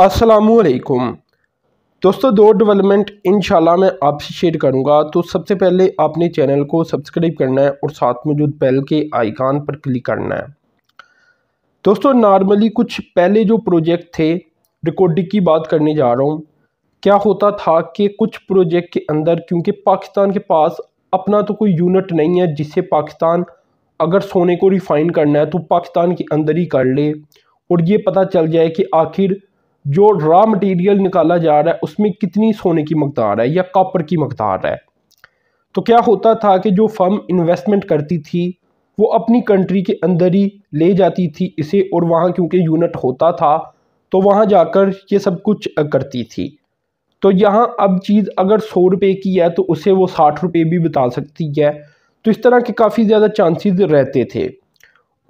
असलकुम दोस्तों दो डेवलपमेंट इन मैं आपसे शेयर करूंगा तो सबसे पहले आपने चैनल को सब्सक्राइब करना है और साथ में जो बेल के आइकान पर क्लिक करना है दोस्तों नॉर्मली कुछ पहले जो प्रोजेक्ट थे रिकॉर्डिंग की बात करने जा रहा हूँ क्या होता था कि कुछ प्रोजेक्ट के अंदर क्योंकि पाकिस्तान के पास अपना तो कोई यूनिट नहीं है जिससे पाकिस्तान अगर सोने को रिफाइन करना है तो पाकिस्तान के अंदर ही कर ले और ये पता चल जाए कि आखिर जो रॉ मटेरियल निकाला जा रहा है उसमें कितनी सोने की मकदार है या कॉपर की मकदार है तो क्या होता था कि जो फर्म इन्वेस्टमेंट करती थी वो अपनी कंट्री के अंदर ही ले जाती थी इसे और वहाँ क्योंकि यूनिट होता था तो वहाँ जाकर ये सब कुछ करती थी तो यहाँ अब चीज़ अगर सौ रुपये की है तो उसे वो साठ रुपये भी बता सकती है तो इस तरह के काफ़ी ज़्यादा चांसेस रहते थे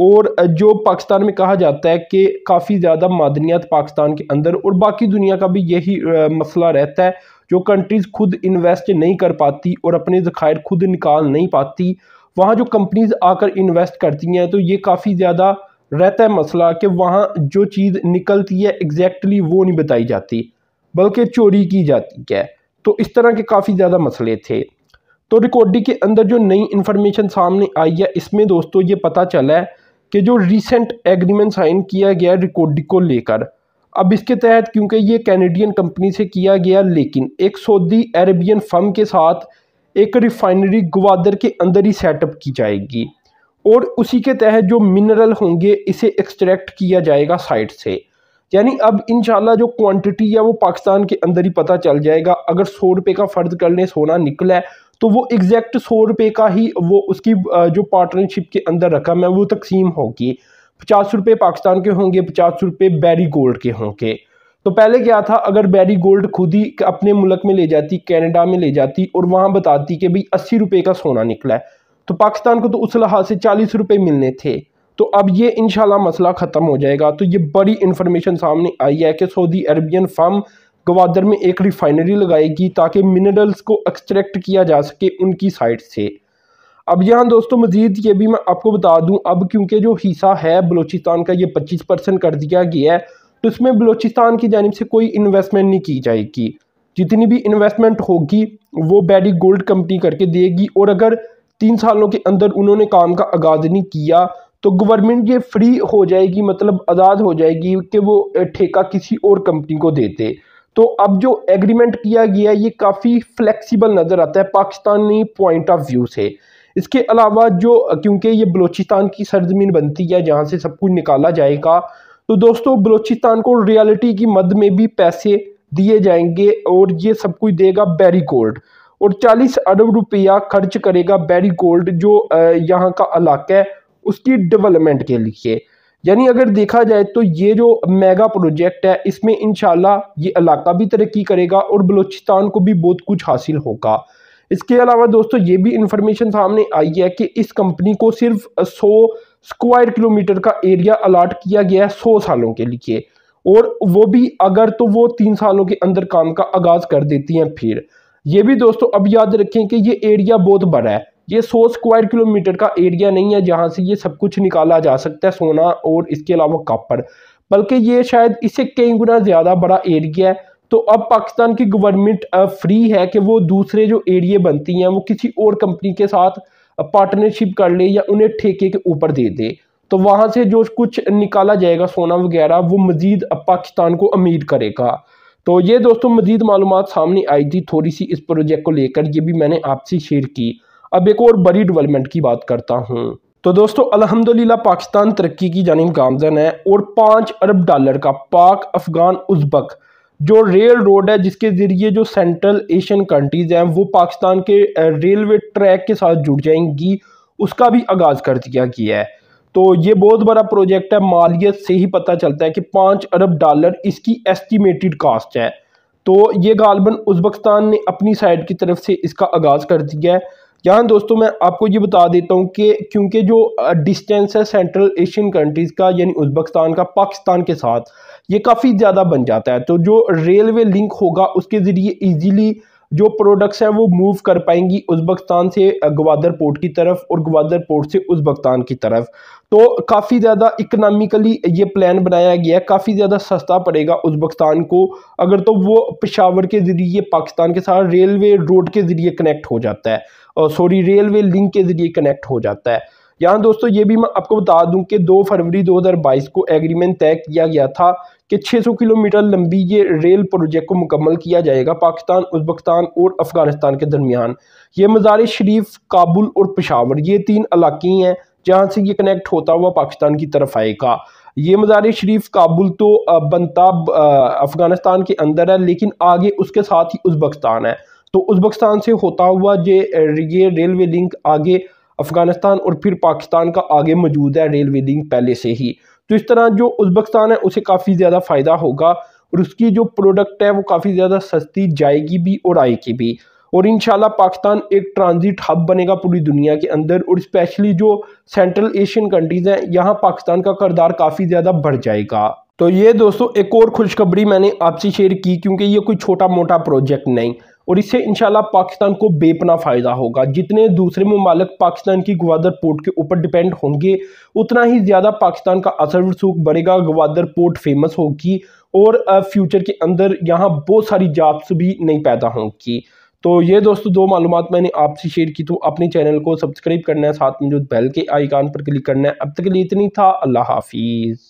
और जो पाकिस्तान में कहा जाता है कि काफ़ी ज़्यादा मादनियात पाकिस्तान के अंदर और बाकी दुनिया का भी यही मसला रहता है जो कंट्रीज़ खुद इन्वेस्ट नहीं कर पाती और अपने ज़खायर खुद निकाल नहीं पाती वहाँ जो कंपनीज़ आकर इन्वेस्ट करती हैं तो ये काफ़ी ज़्यादा रहता है मसला कि वहाँ जो चीज़ निकलती है एग्जैक्टली वो नहीं बताई जाती बल्कि चोरी की जाती है तो इस तरह के काफ़ी ज़्यादा मसले थे तो रिकॉर्डिंग के अंदर जो नई इन्फॉर्मेशन सामने आई है इसमें दोस्तों ये पता चला है कि जो रिसेंट एग्रीमेंट साइन किया गया रिकॉर्डिक को लेकर अब इसके तहत क्योंकि ये कैनेडियन कंपनी से किया गया लेकिन एक सऊदी अरेबियन फर्म के साथ एक रिफाइनरी ग्वादर के अंदर ही सेटअप की जाएगी और उसी के तहत जो मिनरल होंगे इसे एक्सट्रैक्ट किया जाएगा साइट से यानी अब इन जो क्वांटिटी है वो पाकिस्तान के अंदर ही पता चल जाएगा अगर सौ रुपये का फ़र्ज कर लें सोना निकला है तो वो एग्जैक्ट सौ रुपये का ही वो उसकी जो पार्टनरशिप के अंदर रकम है वो तकसीम होगी पचास रुपये पाकिस्तान के होंगे पचास रुपये बैरी गोल्ड के होंगे तो पहले क्या था अगर बैरी गोल्ड खुद ही अपने मुल्क में ले जाती कैनेडा में ले जाती और वहाँ बताती कि भाई अस्सी रुपये का सोना निकला है तो पाकिस्तान को तो उस लिहाज से चालीस रुपये मिलने थे तो अब ये इन मसला ख़त्म हो जाएगा तो ये बड़ी इन्फॉर्मेशन सामने आई है कि सऊदी अरबियन फर्म गवादर में एक रिफाइनरी लगाएगी ताकि मिनरल्स को एक्सट्रैक्ट किया जा सके उनकी साइड से अब यहाँ दोस्तों मज़ीद ये भी मैं आपको बता दूँ अब क्योंकि जो हिस्सा है बलोचिस्तान का ये पच्चीस परसेंट कर दिया गया है तो इसमें बलोचिस्तान की जानब से कोई इन्वेस्टमेंट नहीं की जाएगी जितनी भी इन्वेस्टमेंट होगी वो बैडी गोल्ड कंपनी करके देगी और अगर तीन सालों के अंदर उन्होंने काम का आगाज़ नहीं किया तो गवर्नमेंट ये फ्री हो जाएगी मतलब आज़ाद हो जाएगी कि वो ठेका किसी और कंपनी को देते तो अब जो एग्रीमेंट किया गया ये काफ़ी फ्लेक्सिबल नज़र आता है पाकिस्तानी पॉइंट ऑफ व्यू से इसके अलावा जो क्योंकि ये बलूचिस्तान की सरजमीन बनती है जहाँ से सब कुछ निकाला जाएगा तो दोस्तों बलूचिस्तान को रियलिटी की मद में भी पैसे दिए जाएंगे और ये सब कुछ देगा बैरी गोल्ड और 40 अरब रुपया खर्च करेगा बैरी गोल्ड जो यहाँ का इलाका है उसकी डेवलपमेंट के लिए यानी अगर देखा जाए तो ये जो मेगा प्रोजेक्ट है इसमें इन ये इलाका भी तरक्की करेगा और बलूचिस्तान को भी बहुत कुछ हासिल होगा इसके अलावा दोस्तों ये भी इंफॉर्मेशन सामने आई है कि इस कंपनी को सिर्फ सौ स्क्वायर किलोमीटर का एरिया अलाट किया गया है सौ सालों के लिए और वो भी अगर तो वो तीन सालों के अंदर काम का आगाज़ कर देती हैं फिर ये भी दोस्तों अब याद रखें कि ये एरिया बहुत बड़ा है ये सौ स्क्वायर किलोमीटर का एरिया नहीं है जहाँ से ये सब कुछ निकाला जा सकता है सोना और इसके अलावा कापर बल्कि ये शायद इससे कई गुना ज़्यादा बड़ा एरिया है तो अब पाकिस्तान की गवर्नमेंट फ्री है कि वो दूसरे जो एरिए बनती हैं वो किसी और कंपनी के साथ पार्टनरशिप कर ले या उन्हें ठेके के ऊपर दे दे तो वहाँ से जो कुछ निकाला जाएगा सोना वगैरह वो मज़ीद पाकिस्तान को अमीर करेगा तो ये दोस्तों मज़ीद मालूम सामने आई थी थोड़ी सी इस प्रोजेक्ट को लेकर ये भी मैंने आपसे शेयर की अब एक और बड़ी डेवलपमेंट की बात करता हूँ तो दोस्तों अलहमदिल्ला पाकिस्तान तरक्की की जानब गामजन है और पाँच अरब डॉलर का पाक अफगान उजबक जो रेल रोड है जिसके ज़रिए जो सेंट्रल एशियन कंट्रीज़ हैं वो पाकिस्तान के रेलवे ट्रैक के साथ जुड़ जाएंगी उसका भी आगाज़ कर दिया गया है तो ये बहुत बड़ा प्रोजेक्ट है मालियत से ही पता चलता है कि पाँच अरब डॉलर इसकी एस्टिमेटेड कास्ट है तो ये गालबन उजबकस्तान ने अपनी साइड की तरफ से इसका आगाज़ कर दिया है यहाँ दोस्तों मैं आपको ये बता देता हूँ कि क्योंकि जो डिस्टेंस है सेंट्रल एशियन कंट्रीज़ का यानी उज़बकिस्तान का पाकिस्तान के साथ ये काफ़ी ज़्यादा बन जाता है तो जो रेलवे लिंक होगा उसके ज़रिए ईजीली जो प्रोडक्ट्स हैं वो मूव कर पाएंगी उजबकस्तान से ग्वादर पोर्ट की तरफ और ग्वादर पोर्ट से उजबकस्तान की तरफ तो काफ़ी ज़्यादा इकनॉमिकली ये प्लान बनाया गया है काफ़ी ज़्यादा सस्ता पड़ेगा उजबकस्तान को अगर तो वो पेशावर के ज़रिए पाकिस्तान के साथ रेलवे रोड के ज़रिए कनेक्ट हो जाता है सॉरी रेलवे लिंक के ज़रिए कनेक्ट हो जाता है यहाँ दोस्तों ये भी मैं आपको बता दूं कि 2 फरवरी 2022 को एग्रीमेंट तय किया गया था कि 600 किलोमीटर लंबी ये रेल प्रोजेक्ट को मुकम्मल किया जाएगा पाकिस्तान उजबकस्तान और अफगानिस्तान के दरमियान ये मज़ार शरीफ काबुल और पेशावर ये तीन इलाके हैं जहाँ से ये कनेक्ट होता हुआ पाकिस्तान की तरफ आएगा ये मज़ार शरीफ काबुल तो बनता अफ़गानिस्तान के अंदर है लेकिन आगे उसके साथ ही उजबकस्तान है तो उजबकस्तान से होता हुआ ये रेलवे लिंक आगे अफ़गानिस्तान और फिर पाकिस्तान का आगे मौजूद है रेल लिंक पहले से ही तो इस तरह जो उज्बकस्तान है उसे काफ़ी ज़्यादा फ़ायदा होगा और उसकी जो प्रोडक्ट है वो काफ़ी ज़्यादा सस्ती जाएगी भी और आएगी भी और इन पाकिस्तान एक ट्रांजिट हब बनेगा पूरी दुनिया के अंदर और स्पेशली जो सेंट्रल एशियन कंट्रीज़ हैं यहाँ पाकिस्तान का करदार काफ़ी ज़्यादा बढ़ जाएगा तो ये दोस्तों एक और खुशखबरी मैंने आपसे शेयर की क्योंकि ये कोई छोटा मोटा प्रोजेक्ट नहीं और इससे इंशाल्लाह पाकिस्तान को बेपना फ़ायदा होगा जितने दूसरे ममालक पाकिस्तान की गवादर पोर्ट के ऊपर डिपेंड होंगे उतना ही ज़्यादा पाकिस्तान का असर रसूख बढ़ेगा गवादर पोर्ट फेमस होगी और फ्यूचर के अंदर यहाँ बहुत सारी जॉब्स भी नहीं पैदा होंगी तो ये दोस्तों दो मालूम मैंने आपसे शेयर की तो अपने चैनल को सब्सक्राइब करना है साथ में जो बेल के आइकान पर क्लिक करना है अब तक के लिए इतनी था अल्लाह हाफिज़